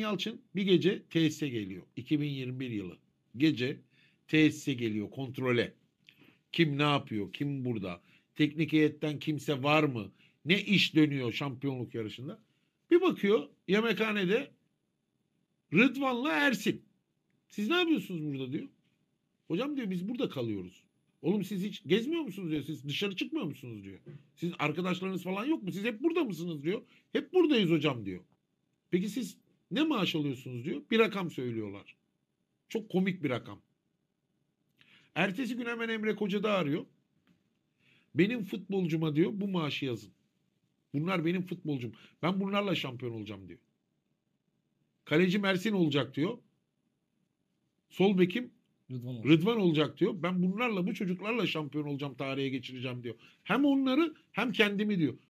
Yalçın bir gece tesise geliyor. 2021 yılı. Gece tesise geliyor kontrole. Kim ne yapıyor? Kim burada? Teknik heyetten kimse var mı? Ne iş dönüyor şampiyonluk yarışında? Bir bakıyor yemekhanede Rıdvan'la Ersin. Siz ne yapıyorsunuz burada diyor. Hocam diyor biz burada kalıyoruz. Oğlum siz hiç gezmiyor musunuz diyor. Siz dışarı çıkmıyor musunuz diyor. Siz arkadaşlarınız falan yok mu? Siz hep burada mısınız diyor. Hep buradayız hocam diyor. Peki siz ne maaş alıyorsunuz diyor. Bir rakam söylüyorlar. Çok komik bir rakam. Ertesi gün hemen Emre Koca da arıyor. Benim futbolcuma diyor bu maaşı yazın. Bunlar benim futbolcum. Ben bunlarla şampiyon olacağım diyor. Kaleci Mersin olacak diyor. Sol bekim Rıdvan, Rıdvan olacak diyor. Ben bunlarla bu çocuklarla şampiyon olacağım, tarihe geçireceğim diyor. Hem onları hem kendimi diyor.